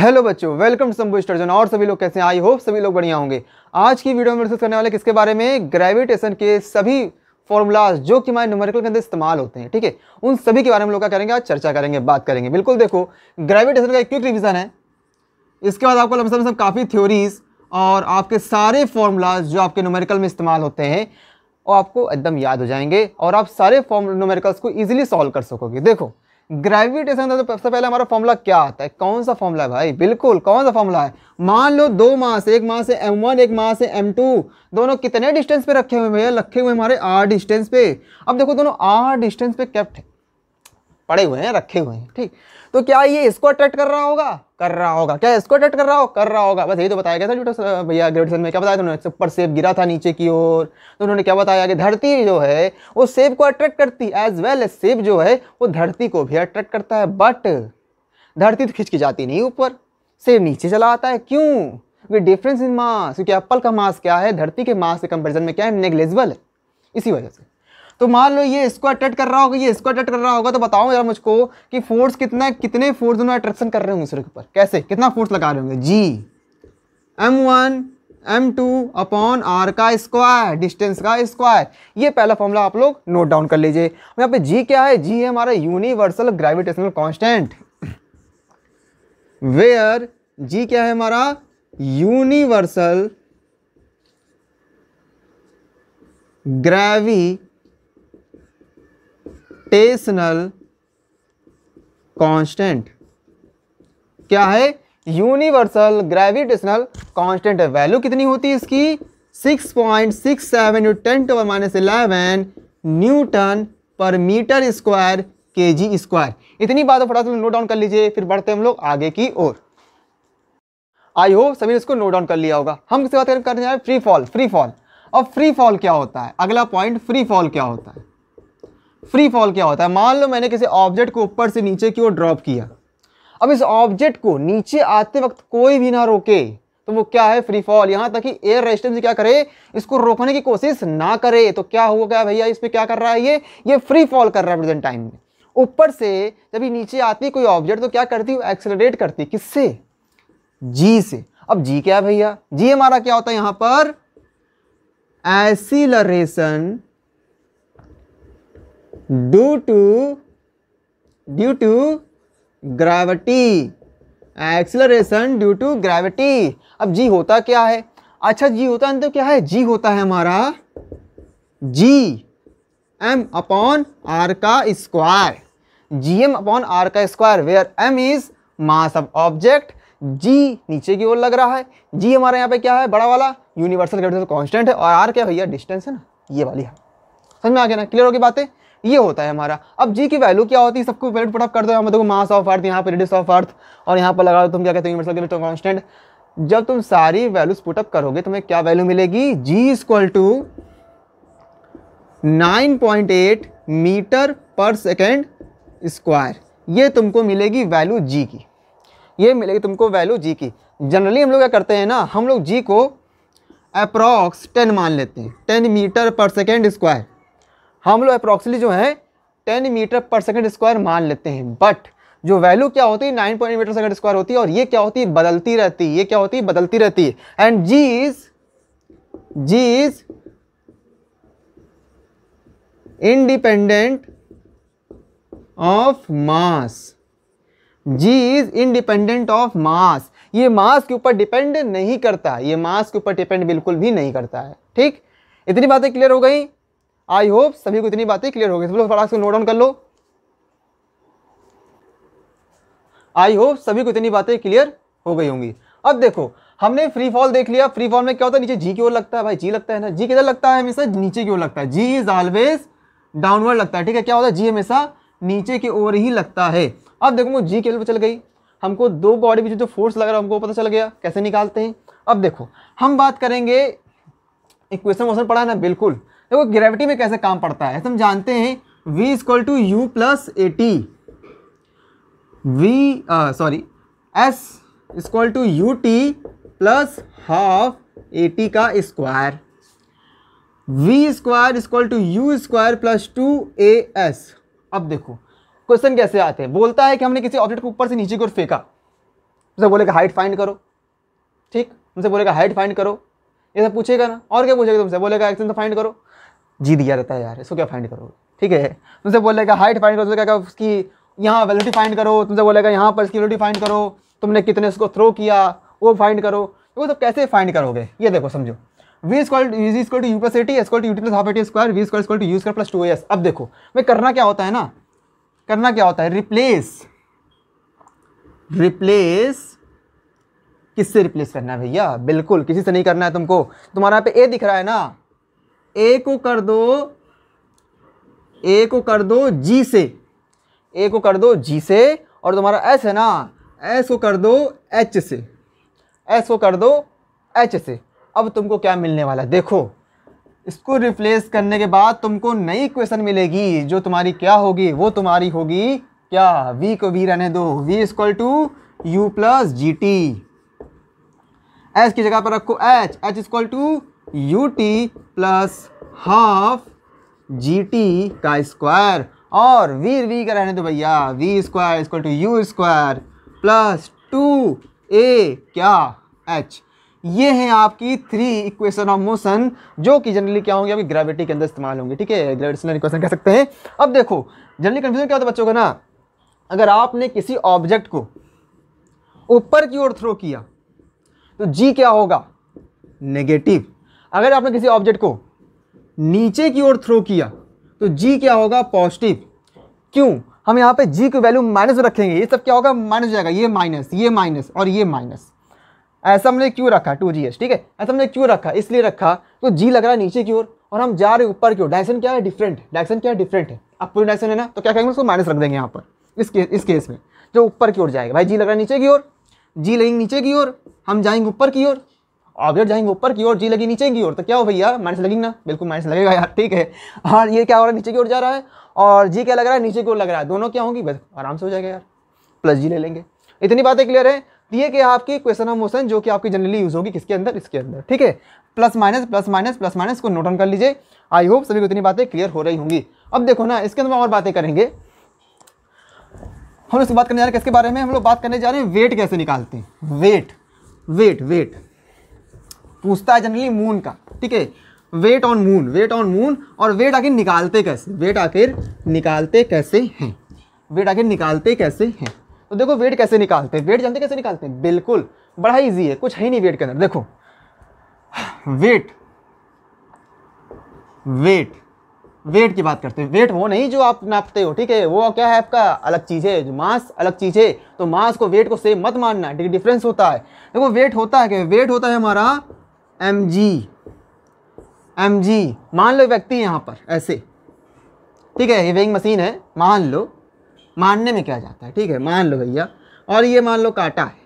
hello बच्चों welcome संभु sturgeon और सभी लोग कैसे हैं आई होप सभी लोग बढ़िया होंगे आज की वीडियो में डिस्कस करने वाले किसके बारे में ग्रेविटेशन के सभी फॉर्मूलाज जो कि हमारे न्यूमेरिकल के अंदर इस्तेमाल होते हैं ठीक है उन सभी के बारे में लोग क्या करेंगे आज चर्चा करेंगे बात करेंगे बिल्कुल देखो ग्रेविटेशन का एक क्विक रिविजन है इसके बाद आपको लमसम लमसम काफ़ी थ्योरीज और आपके सारे फॉर्मूलाज जो आपके न्यूमेरिकल में इस्तेमाल होते हैं वो आपको एकदम याद हो जाएंगे और आप सारे फॉर्म न्यूमेरिकल्स को ईजिली सॉल्व कर सकोगे देखो ग्रेविटेशन तो सबसे पहले हमारा फॉर्मूला क्या आता है कौन सा फॉर्मूला है भाई बिल्कुल कौन सा फॉर्मूला है मान लो दो मास एक मास है एम वन एक मास है एम टू दोनों कितने डिस्टेंस पे रखे हुए भैया रखे हुए हमारे आर डिस्टेंस पे अब देखो दोनों आर डिस्टेंस पे कैप्ट है पड़े हुए हैं रखे हुए हैं ठीक तो क्या ये इसको अट्रैक्ट कर रहा होगा कर रहा होगा क्या इसको अट्रैक्ट कर रहा हो कर रहा होगा बस यही तो बताया गया था भैया ग्रेविटेशन में क्या बताया उन्होंने ऊपर सेब गिरा था नीचे की ओर तो उन्होंने क्या बताया कि धरती जो है वो सेब को अट्रैक्ट करती एज वेल एज सेब जो है वो धरती को भी अट्रैक्ट करता है बट धरती तो खिंचकी जाती नहीं ऊपर सेब नीचे चला आता है क्यों क्योंकि डिफरेंस इन मास क्योंकि एप्पल का मास क्या है धरती के मास के कंपेरिजन में क्या है नेग्लेजिबल है इसी वजह से तो मान लो ये इसको अट्रैक्ट कर रहा होगा ये इसको अट्रैक्ट कर रहा होगा तो बताओ यार मुझको कि फोर्स कितना कितने फोर्स दोनों अट्रैक्शन कर रहे होंगे दूसरे के ऊपर कैसे कितना फोर्स लगा रहे होंगे G m one m two upon r का स्क्वायर डिस्टेंस का स्क्वायर ये पहला फॉर्मूला आप लोग नोट डाउन कर लीजिए यहाँ पे जी क्या है जी है हमारा universal gravitational constant where G क्या है हमारा यूनिवर्सल ग्रेवी रोटेशनल कांस्टेंट क्या है यूनिवर्सल ग्रेविटेशनल कांस्टेंट है वैल्यू कितनी होती है इसकी 6.67 point six seven into ten to minus eleven newton per metre square k g square इतनी बात फटाफट नोट डाउन कर लीजिए फिर बढ़ते हम लोग आगे की ओर आई होप सभी ने इसको नोट डाउन कर लिया होगा हम किसी बात करने जा रहे हैं फ्री फॉल फ्री फॉल अब फ्री फॉल क्या होता है अगला पॉइंट फ्री फॉल क्या होता है फ्री फॉल क्या होता है मान लो मैंने किसी ऑब्जेक्ट को ऊपर से नीचे की ओर ड्रॉप किया अब इस ऑब्जेक्ट को नीचे आते वक्त कोई भी ना रोके तो वो क्या है फ्री फॉल यहाँ तक कि एयर रेजिस्टेंस क्या करे इसको रोकने की कोशिश ना करे तो क्या हुआ क्या भैया इस पर क्या कर रहा है ये ये फ्री फॉल कर रहा है प्रेजेंट टाइम में ऊपर से जब ये नीचे आती कोई ऑब्जेक्ट तो क्या करती है एक्सेलरेट करती किससे जी से अब जी क्या भैया जी हमारा क्या होता है यहाँ पर acceleration due to due to gravity acceleration due to gravity अब जी होता क्या है अच्छा जी होता है तो क्या है जी होता है हमारा जी एम अपॉन आर का square G m upon r का square where m is mass of object g नीचे की ओर लग रहा है जी हमारे यहाँ पे क्या है बड़ा वाला यूनिवर्सल ग्रेविटेशन कांस्टेंट है और आर क्या भैया डिस्टेंस है ना ये वाली है समझ में आ गया ना क्लियर होगी बातें ये होता है हमारा अब जी की वैल्यू क्या होती है सबको वैल्यू पुटअप कर दो यहाँ देखो मास ऑफ अर्थ यहाँ पर रेडियस ऑफ अर्थ और यहाँ पर लगा दो तुम क्या कहते हो यूनिवर्सल कॉन्स्टेंट जब तुम सारी वैल्यूज पुटअप करोगे तुम्हें क्या वैल्यू मिलेगी g equal to nine point eight metre per second square ये तुमको मिलेगी वैल्यू जी की ये मिलेगी तुमको वैल्यू जी की जनरली हम लोग क्या करते हैं ना हम लोग जी को अप्रॉक्स टेन मान लेते हैं ten metre per second square हम लोग अप्रॉक्सली जो है ten metre per second square मान लेते हैं बट जो वैल्यू क्या होती है nine point metre second square होती है और ये क्या होती है बदलती रहती है ये क्या होती है बदलती रहती है and g is g is independent of mass g is independent of mass ये मास के ऊपर डिपेंड नहीं करता ये मास के ऊपर डिपेंड बिल्कुल भी नहीं करता है ठीक इतनी बातें क्लियर हो गई आई होप सभी को इतनी बातें क्लियर हो गई सब लोग फटाक से नोट डाउन कर लो आई होप सभी को इतनी बातें क्लियर हो गई होंगी अब देखो हमने फ्री फॉल देख लिया फ्री फॉल में क्या होता है नीचे जी की ओर लगता है भाई जी लगता है ना जी किधर लगता है हमेशा नीचे की ओर लगता है जी इज ऑलवेज डाउनवर्ड लगता है ठीक है क्या होता है जी हमेशा नीचे की ओर ही लगता है अब देखो जी के ओर चल गई हमको दो बॉडी में जो फोर्स लग रहा है हमको पता चल गया कैसे निकालते हैं अब देखो हम बात करेंगे इक्वेशन वोशन पढ़ा है ना बिल्कुल देखो ग्रेविटी में कैसे काम पड़ता है हम जानते हैं v is equal to u plus a t v sorry s is equal to u t plus half a t का square v square is equal to u square plus two a s अब देखो क्वेश्चन कैसे आते हैं बोलता है कि हमने किसी ऑब्जेक्ट को ऊपर से नीचे की ओर फेंका उसे बोलेगा हाइट फाइंड करो ठीक उनसे बोलेगा हाइट फाइंड करो ये सब पूछेगा ना और क्या पूछेगा तुमसे बोलेगा तो फाइंड करो जी दिया रहता है यार इसको क्या फाइंड करोगे ठीक है तुमसे बोलेगा हाइट फाइंड करो तुमसे तो क्या उसकी यहाँ वेलिटी फाइंड करो तुमसे बोलेगा यहाँ पर इसकी वेलिटी फाइंड करो तुमने कितने उसको थ्रो किया वो फाइंड करो वो सब कैसे फाइंड करोगे ये देखो समझो v equal is equal to u plus a t s equal to u plus half a t square v equal to u square plus two s अब देखो भाई करना क्या होता है ना करना क्या होता है रिप्लेस रिप्लेस किससे रिप्लेस करना है भैया बिल्कुल किसी से नहीं करना है तुमको तुम्हारा यहाँ पे ए दिख रहा है ना ए को कर दो ए को कर दो जी से ए को कर दो जी से और तुम्हारा एस है ना एस को कर दो एच से एस को कर दो एच से अब तुमको क्या मिलने वाला है देखो इसको रिप्लेस करने के बाद तुमको नई क्वेश्चन मिलेगी जो तुम्हारी क्या होगी वो तुम्हारी होगी क्या v को v रहने दो v equal to u plus g t s की जगह पर रखो h h equal to u t plus half g t का स्क्वायर और वी वी का रहने तो भैया v square equal to u square plus two a क्या एच ये हैं आपकी थ्री इक्वेशन ऑफ मोशन जो कि जनरली क्या होंगे अभी ग्रेविटी के अंदर इस्तेमाल होंगे ठीक है ग्रेविटेशनल इक्वेशन कह सकते हैं अब देखो जनरली कन्फ्यूजन क्या होता है बच्चों का ना अगर आपने किसी ऑब्जेक्ट को ऊपर की ओर थ्रो किया तो जी क्या होगा नेगेटिव अगर आपने किसी ऑब्जेक्ट को नीचे की ओर थ्रो किया तो जी क्या होगा पॉजिटिव क्यों हम यहाँ पे जी की वैल्यू माइनस रखेंगे ये सब क्या होगा माइनस जाएगा ये माइनस ये माइनस और ये माइनस ऐसा हमने क्यों रखा टू जी एस ठीक है ऐसा हमने क्यों रखा इसलिए रखा तो जी लग रहा है नीचे की ओर और हम जा रहे हैं ऊपर की ओर डायरेक्शन क्या है डिफरेंट डायरेक्शन क्या है डिफरेंट है अब पूरी डायरेक्शन है ना तो क्या कहेंगे उसको माइनस रख देंगे यहाँ पर इस केस इस केस में जो ऊपर की ओर जाएगा भाई जी लग रहा है नीचे की ओर जी लगेंगे नीचे की ओर हम जाएंगे ऊपर की ओर ऑब्जेक्ट जाएंगे ऊपर की ओर जी लगी नीचे की ओर तो क्या हो भैया माइनस लगेगी ना बिल्कुल माइनस लगेगा यार ठीक है और ये क्या हो रहा है नीचे की ओर जा रहा है और जी क्या लग रहा है नीचे की ओर लग रहा है दोनों क्या होंगी बस आराम से हो जाएगा यार प्लस जी ले लेंगे इतनी बातें क्लियर है ये क्या आपकी क्वेश्चन ऑफ मोशन जो कि आपकी जनरली यूज होगी किसके अंदर इसके अंदर ठीक है plus minus plus minus plus minus को नोट ऑन कर लीजिए आई होप सभी को इतनी बातें क्लियर हो रही होंगी अब देखो ना इसके अंदर और बातें करेंगे हम लोग बात करने जा रहे हैं किसके बारे में हम लोग बात करने जा रहे हैं वेट कैसे निकालते हैं वेट वेट वेट पूछता है जनरली मून का ठीक है weight on moon weight on moon और वेट आखिर निकालते कैसे वेट आखिर निकालते कैसे हैं वेट आखिर निकालते कैसे हैं तो देखो वेट कैसे निकालते हैं वेट जानते कैसे निकालते हैं बिल्कुल बड़ा ईजी है कुछ है ही नहीं वेट के अंदर देखो वेट वेट वेट की बात करते हैं वेट वो नहीं जो आप नापते हो ठीक है वो क्या है आपका अलग चीज़ है जो मास अलग चीज़ है तो मास को वेट को सेम मत मानना डिफरेंस होता है देखो वेट होता है क्या वेट होता है हमारा एम जी एम जी मान लो व्यक्ति यहाँ पर ऐसे ठीक है ये वेइंग मशीन है मान लो मानने में क्या जाता है ठीक है मान लो भैया और ये मान लो काटा है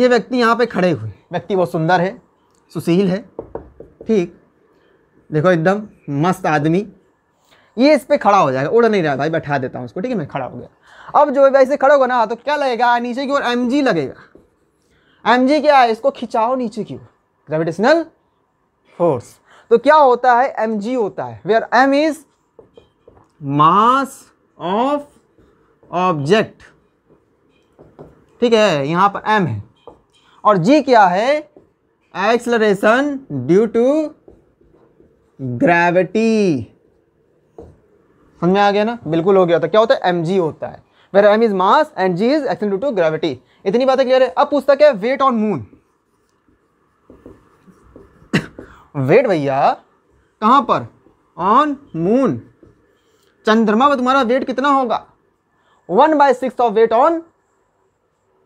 ये व्यक्ति यहाँ पे खड़े हुए व्यक्ति बहुत सुंदर है सुशील है ठीक देखो एकदम मस्त आदमी ये इस पर खड़ा हो जाएगा उड़ नहीं रहा भाई बैठा देता हूँ उसको ठीक है मैं खड़ा हो गया अब जो है वैसे खड़ा होगा ना तो क्या लगेगा नीचे की ओर एम लगेगा एम क्या है इसको खिंचाओ नीचे की ओर ग्रेविटेशनल फोर्स तो क्या होता है एम जी होता है where m is mass of object ठीक है यहां पर एम है और जी क्या है एक्सलरेशन ड्यू टू ग्रेविटी समझ में आ गया ना बिल्कुल हो गया तो क्या होता है एम जी होता है where m is mass and g is accel due to gravity इतनी बातें क्लियर है अब पूछता क्या है वेट ऑन मून वेट भैया कहाँ पर ऑन मून चंद्रमा पर तुम्हारा वेट कितना होगा one by six of weight on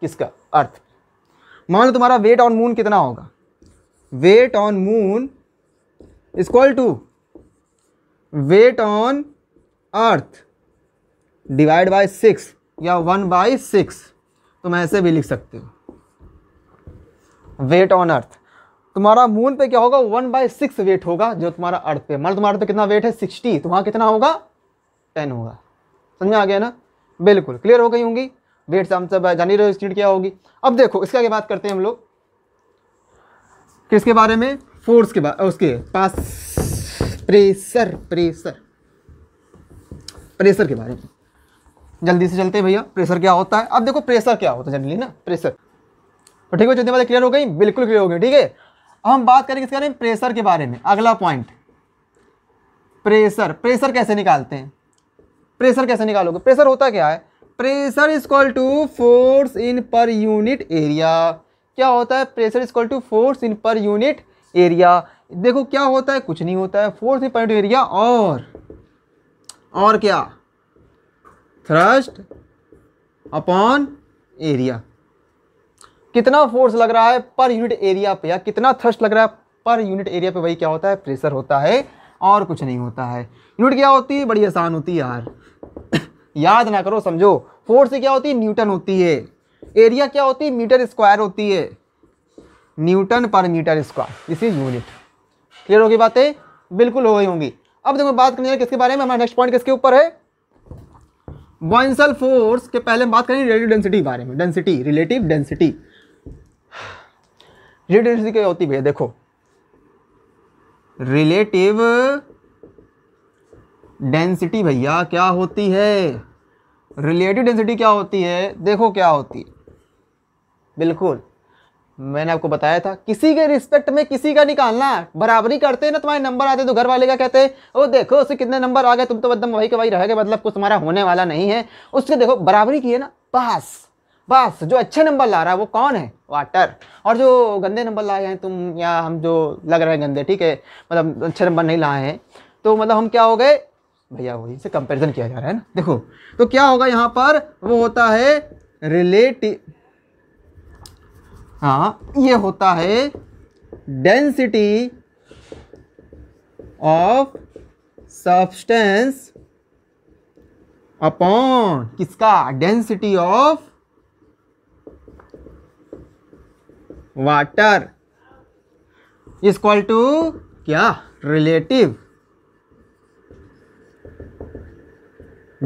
किसका अर्थ मान लो तुम्हारा वेट ऑन मून कितना होगा weight on moon equal to weight on earth divide by six या वन बाय सिक्स तुम ऐसे भी लिख सकते हो वेट ऑन अर्थ तुम्हारा मून पे क्या होगा वन बाय सिक्स वेट होगा जो तुम्हारा अर्थ पे मतलब तुम्हारे पे कितना वेट है सिक्सटी तो वहाँ कितना होगा टेन होगा समझ आ गया ना बिल्कुल क्लियर हो गई होंगी वेट से हम सब जान ही रहे स्क्रीन क्या होगी अब देखो इसके आगे बात करते हैं हम लोग किसके बारे में फोर्स के बारे उसके पास प्रेशर प्रेशर प्रेशर के बारे में जल्दी से चलते हैं भैया प्रेशर क्या होता है अब देखो प्रेशर क्या होता है जनरली ना प्रेशर तो ठीक है जो बातें क्लियर हो गई बिल्कुल क्लियर हो गई ठीक है अब हम बात करेंगे इसके बारे में प्रेशर के बारे में अगला पॉइंट प्रेशर प्रेशर कैसे निकालते हैं प्रेशर कैसे निकालोगे प्रेशर होता क्या है pressure is equal to force in per unit area क्या होता है pressure is equal to force in per unit area देखो क्या होता है कुछ नहीं होता है force in per unit area और और क्या थ्रस्ट अपॉन एरिया कितना फोर्स लग रहा है पर यूनिट एरिया पे या कितना थ्रस्ट लग रहा है पर यूनिट एरिया पे वही क्या होता है प्रेशर होता है और कुछ नहीं होता है यूनिट क्या होती है बड़ी आसान होती है यार याद ना करो समझो फोर्स क्या होती है न्यूटन होती है एरिया क्या होती है मीटर स्क्वायर होती है newton per metre square is unit clear होगी बातें बिल्कुल हो गई होंगी अब देखो बात करनी है किसके बारे में हमारा नेक्स्ट पॉइंट किसके ऊपर है बॉइंसल फोर्स के पहले हम बात करेंगे रिलेटिव डेंसिटी के बारे में density relative density relative density क्या होती भैया देखो रिलेटिव डेंसिटी भैया क्या होती है रिलेटिव डेंसिटी क्या होती है देखो क्या होती है बिल्कुल मैंने आपको बताया था किसी के रिस्पेक्ट में किसी का निकालना बराबरी करते हैं ना तुम्हारे नंबर आते तो घर वाले का कहते हैं ओ देखो उसे कितने नंबर आ गए तुम तो एकदम वही के वही रह गए मतलब कुछ तुम्हारा होने वाला नहीं है उसके देखो बराबरी की है ना पास बस जो अच्छे नंबर ला रहा है वो कौन है वाटर और जो गंदे नंबर लाए हैं तुम या हम जो लग रहे हैं गंदे ठीक है मतलब अच्छे नंबर नहीं लाए हैं तो मतलब हम क्या हो गए भैया वही से कंपेरिजन किया जा रहा है ना देखो तो क्या होगा यहाँ पर वो होता है रिलेटिव हाँ ये होता है डेंसिटी ऑफ सब्सटेंस अपॉन किसका density of water is equal to क्या रिलेटिव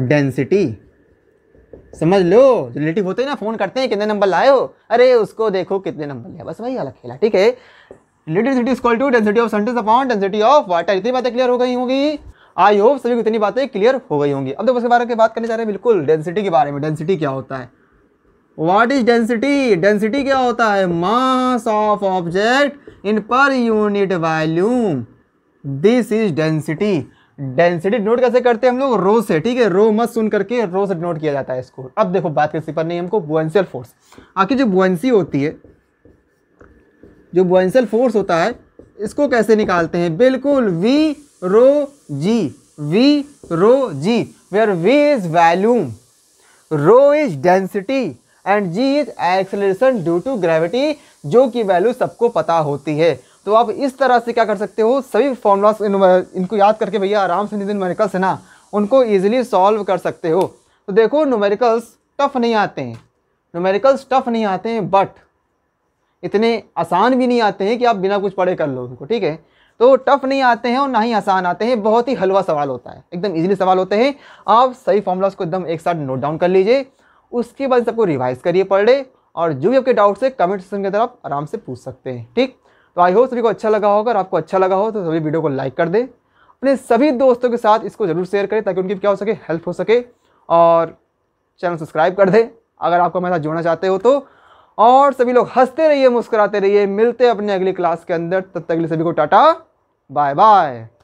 डेंसिटी समझ लो रिलेटिव होते हैं ना फ़ोन करते हैं कितने नंबर लाए हो अरे उसको देखो कितने नंबर लिया बस वही अलग खेला ठीक है relative is equal to density of substance upon density of water इतनी बातें क्लियर हो गई होंगी आई होप सभी को इतनी बातें क्लियर हो गई होंगी अब तो उसके बारे में बात करने जा रहे हैं बिल्कुल डेंसिटी के बारे में डेंसिटी क्या होता है व्हाट इज डेंसिटी डेंसिटी क्या होता है मास of object in per unit volume this is density density note कैसे करते हैं हम लोग रो से ठीक है रो मत सुन करके रो से नोट किया जाता है इसको अब देखो बात कैसे पर नहीं हमको बुएंशियल फोर्स आखिर जो बुएंसी होती है जो बुएंशियल फोर्स होता है इसको कैसे निकालते हैं बिल्कुल v rho g v rho g where v is volume rho is density and g is acceleration due to gravity जो कि वैल्यू सबको पता होती है तो आप इस तरह से क्या कर सकते हो सभी फॉर्मूलाज इन, इनको याद करके भैया आराम से नितिन मेरिकल है ना उनको ईजिली सॉल्व कर सकते हो तो देखो न्यूमेरिकल्स टफ नहीं आते हैं न्यूमेरिकल्स टफ नहीं आते हैं बट इतने आसान भी नहीं आते हैं कि आप बिना कुछ पढ़े कर लो उनको ठीक है तो टफ नहीं आते हैं और ना ही आसान आते हैं बहुत ही हलवा सवाल होता है एकदम इजीली सवाल होते हैं आप सही फॉर्मूलाज को एकदम एक साथ नोट डाउन कर लीजिए उसके बाद सबको रिवाइज करिए पर डे और जो भी आपके डाउट्स है कमेंट सेक्शन के अंदर आप आराम से पूछ सकते हैं ठीक तो आई होप सभी को अच्छा लगा होगा अगर आपको अच्छा लगा हो तो सभी वीडियो को लाइक कर दें अपने सभी दोस्तों के साथ इसको ज़रूर शेयर करें ताकि उनकी क्या हो सके हेल्प हो सके और चैनल सब्सक्राइब कर दें अगर आपको हमारे साथ जुड़ना चाहते हो तो और सभी लोग हंसते रहिए मुस्कुराते रहिए मिलते हैं अपने अगली क्लास के अंदर तब तक के लिए सभी को टाटा बाय बाय